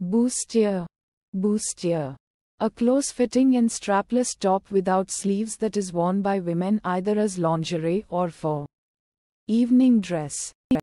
Bustier. Bustier. A close-fitting and strapless top without sleeves that is worn by women either as lingerie or for evening dress.